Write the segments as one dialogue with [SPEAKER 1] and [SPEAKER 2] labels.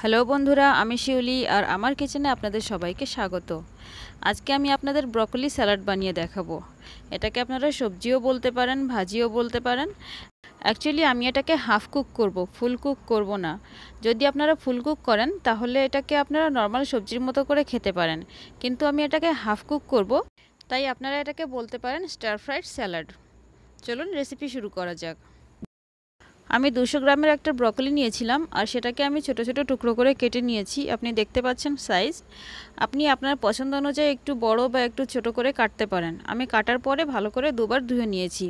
[SPEAKER 1] hello বন্ধুরা আমি শিউলি আর আমার কিচেনে আপনাদের সবাইকে স্বাগত আজকে আমি আপনাদের ব্রকলি স্যালাড বানিয়ে দেখাবো এটাকে আপনারা সবজিও বলতে পারেন ভাজিও বলতে পারেন অ্যাকচুয়ালি আমি এটাকে হাফ কুক করব ফুল কুক করব না যদি আপনারা ফুল কুক করেন তাহলে এটাকে আপনারা নর্মাল সবজির মতো করে খেতে পারেন কিন্তু আমি এটাকে হাফ কুক করব তাই আপনারা এটাকে বলতে পারেন স্টার ফ্রাইড স্যালাড চলুন রেসিপি শুরু করা যাক আমি দুশো গ্রামের একটা ব্রকলি নিয়েছিলাম আর সেটাকে আমি ছোট ছোট টুকরো করে কেটে নিয়েছি আপনি দেখতে পাচ্ছেন সাইজ আপনি আপনার পছন্দ অনুযায়ী একটু বড় বা একটু ছোট করে কাটতে পারেন আমি কাটার পরে ভালো করে দুবার ধুয়ে নিয়েছি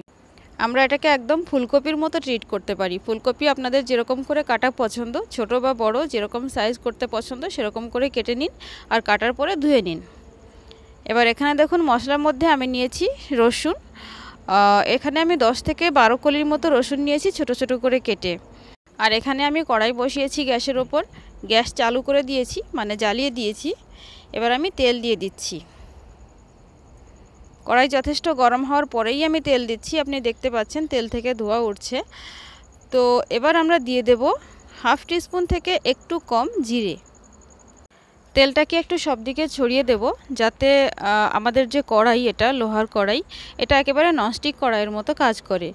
[SPEAKER 1] আমরা এটাকে একদম ফুলকপির মতো ট্রিট করতে পারি ফুলকপি আপনাদের যেরকম করে কাটা পছন্দ ছোট বা বড় যেরকম সাইজ করতে পছন্দ সেরকম করে কেটে নিন আর কাটার পরে ধুয়ে নিন এবার এখানে দেখুন মশলার মধ্যে আমি নিয়েছি রসুন এখানে আমি 10 থেকে বারো কলির মতো রসুন নিয়েছি ছোট ছোট করে কেটে আর এখানে আমি কড়াই বসিয়েছি গ্যাসের ওপর গ্যাস চালু করে দিয়েছি মানে জ্বালিয়ে দিয়েছি এবার আমি তেল দিয়ে দিচ্ছি কড়াই যথেষ্ট গরম হওয়ার পরেই আমি তেল দিচ্ছি আপনি দেখতে পাচ্ছেন তেল থেকে ধোয়া উঠছে তো এবার আমরা দিয়ে দেব হাফ টিস্পুন থেকে একটু কম জিরে তেলটাকে একটু সব দিকে ছড়িয়ে দেব যাতে আমাদের যে কড়াই এটা লোহার কড়াই এটা একেবারে ননস্টিক কড়াইয়ের মতো কাজ করে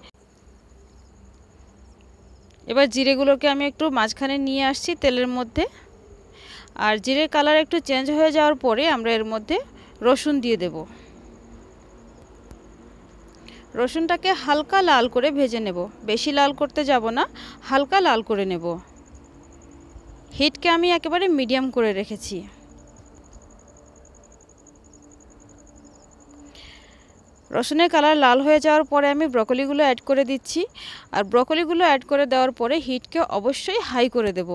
[SPEAKER 1] এবার জিরেগুলোকে আমি একটু মাঝখানে নিয়ে আসছি তেলের মধ্যে আর জিরে কালার একটু চেঞ্জ হয়ে যাওয়ার পরে আমরা এর মধ্যে রসুন দিয়ে দেব রসুনটাকে হালকা লাল করে ভেজে নেব বেশি লাল করতে যাব না হালকা লাল করে নেব হিটকে আমি একেবারে মিডিয়াম করে রেখেছি রসুনের কালার লাল হয়ে যাওয়ার পরে আমি ব্রকলিগুলো অ্যাড করে দিচ্ছি আর ব্রকলিগুলো অ্যাড করে দেওয়ার পরে হিটকে অবশ্যই হাই করে দেব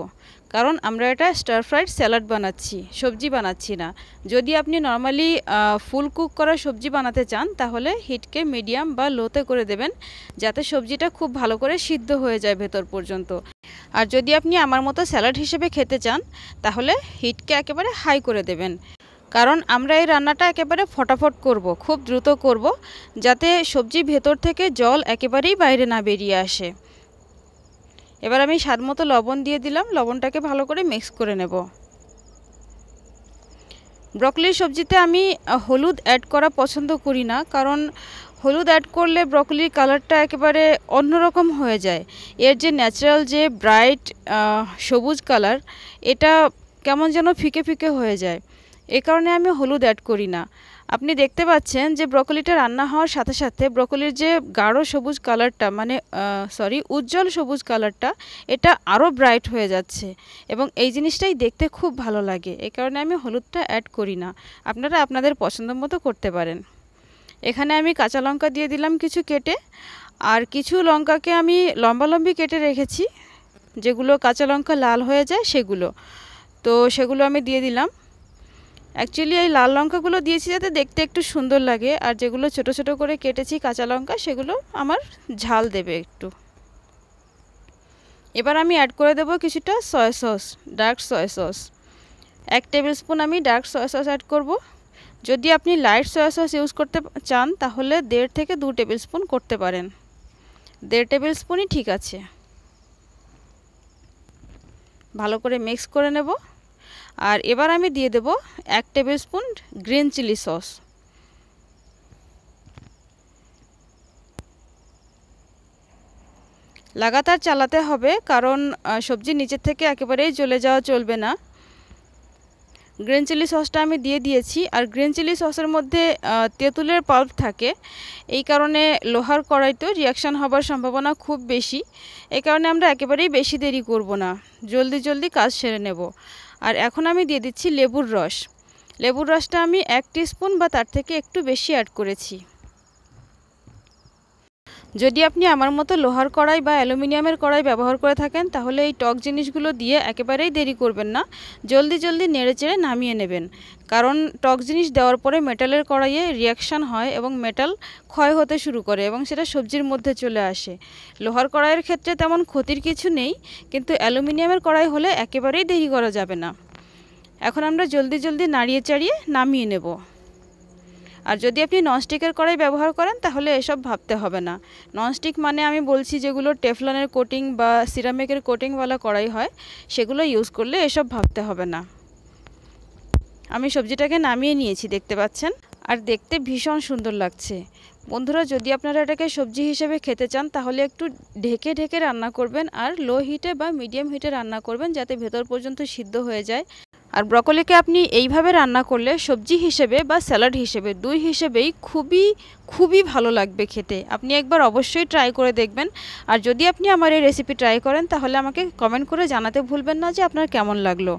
[SPEAKER 1] কারণ আমরা এটা স্টার ফ্রাইড স্যালাড বানাচ্ছি সবজি বানাচ্ছি না যদি আপনি নর্মালি ফুল কুক করা সবজি বানাতে চান তাহলে হিটকে মিডিয়াম বা লোতে করে দেবেন যাতে সবজিটা খুব ভালো করে সিদ্ধ হয়ে যায় ভেতর পর্যন্ত আর যদি আপনি আমার মতো স্যালাড হিসেবে খেতে চান তাহলে হিটকে একেবারে হাই করে দেবেন কারণ আমরা এই রান্নাটা একেবারে ফটাফট করব খুব দ্রুত করব যাতে সবজি ভেতর থেকে জল একেবারেই বাইরে না বেরিয়ে আসে এবার আমি স্বাদ মতো লবণ দিয়ে দিলাম লবণটাকে ভালো করে মিক্স করে নেব ব্রকলির সবজিতে আমি হলুদ অ্যাড করা পছন্দ করি না কারণ হলুদ অ্যাড করলে ব্রকলির কালারটা একেবারে অন্যরকম হয়ে যায় এর যে ন্যাচারাল যে ব্রাইট সবুজ কালার এটা কেমন যেন ফিকে ফিকে হয়ে যায় এ কারণে আমি হলুদ অ্যাড করি না আপনি দেখতে পাচ্ছেন যে ব্রকলিটা রান্না হওয়ার সাথে সাথে ব্রকলির যে গাঢ় সবুজ কালারটা মানে সরি উজ্জ্বল সবুজ কালারটা এটা আরও ব্রাইট হয়ে যাচ্ছে এবং এই জিনিসটাই দেখতে খুব ভালো লাগে এ কারণে আমি হলুদটা অ্যাড করি না আপনারা আপনাদের পছন্দ মতো করতে পারেন এখানে আমি কাঁচা লঙ্কা দিয়ে দিলাম কিছু কেটে আর কিছু লঙ্কাকে আমি লম্বা লম্বি কেটে রেখেছি যেগুলো কাঁচা লঙ্কা লাল হয়ে যায় সেগুলো তো সেগুলো আমি দিয়ে দিলাম অ্যাকচুয়ালি এই লাল লঙ্কাগুলো দিয়েছি যাতে দেখতে একটু সুন্দর লাগে আর যেগুলো ছোট ছোট করে কেটেছি কাঁচা লঙ্কা সেগুলো আমার ঝাল দেবে একটু এবার আমি অ্যাড করে দেব কিছুটা soya sauce dark soya sauce এক টেবিল স্পুন আমি ডার্ক সয়া সস অ্যাড করবো যদি আপনি লাইট সয়া সস ইউজ করতে চান তাহলে দেড় থেকে দু টেবিল স্পুন করতে পারেন দেড় টেবিল স্পুনই ঠিক আছে ভালো করে মিক্স করে নেব আর এবার আমি দিয়ে দেব এক tablespoon green chilli sauce লাগাতার চালাতে হবে কারণ সবজি নিচের থেকে একেবারেই জ্বলে যাওয়া চলবে না গ্রিন চিলি সসটা আমি দিয়ে দিয়েছি আর গ্রিন চিলি সসের মধ্যে তেঁতুলের পাল্প থাকে এই কারণে লোহার কড়াইতেও রিয়াকশান হবার সম্ভাবনা খুব বেশি এই কারণে আমরা একেবারেই বেশি দেরি করব না জলদি জলদি কাজ সেরে নেব আর এখন আমি দিয়ে দিচ্ছি লেবুর রস লেবুর রসটা আমি এক স্পুন বা তার থেকে একটু বেশি অ্যাড করেছি যদি আপনি আমার মতো লোহার কড়াই বা অ্যালুমিনিয়ামের কড়াই ব্যবহার করে থাকেন তাহলে এই টক জিনিসগুলো দিয়ে একেবারেই দেরি করবেন না জলদি জলদি নেড়ে চেড়ে নামিয়ে নেবেন কারণ টক জিনিস দেওয়ার পরে মেটালের কড়াইয়ে রিয়াকশান হয় এবং মেটাল ক্ষয় হতে শুরু করে এবং সেটা সবজির মধ্যে চলে আসে লোহার কড়াইয়ের ক্ষেত্রে তেমন ক্ষতির কিছু নেই কিন্তু অ্যালুমিনিয়ামের কড়াই হলে একেবারেই দেরি করা যাবে না এখন আমরা জলদি জলদি নাড়িয়ে চাড়িয়ে নামিয়ে নেব আর যদি আপনি ননস্টিকের কড়াই ব্যবহার করেন তাহলে এসব ভাবতে হবে না ননস্টিক মানে আমি বলছি যেগুলো টেফলনের কোটিং বা সিরামিকের কোটিংওয়ালা কড়াই হয় সেগুলো ইউজ করলে এসব ভাবতে হবে না আমি সবজিটাকে নামিয়ে নিয়েছি দেখতে পাচ্ছেন আর দেখতে ভীষণ সুন্দর লাগছে বন্ধুরা যদি আপনারা এটাকে সবজি হিসেবে খেতে চান তাহলে একটু ঢেকে ঢেকে রান্না করবেন আর লো হিটে বা মিডিয়াম হিটে রান্না করবেন যাতে ভেতর পর্যন্ত সিদ্ধ হয়ে যায় আর ব্রকলিকে আপনি এইভাবে রান্না করলে সবজি হিসেবে বা স্যালাড হিসেবে দুই হিসেবেই খুবই খুবই ভালো লাগবে খেতে আপনি একবার অবশ্যই ট্রাই করে দেখবেন আর যদি আপনি আমার এই রেসিপি ট্রাই করেন তাহলে আমাকে কমেন্ট করে জানাতে ভুলবেন না যে আপনার কেমন লাগলো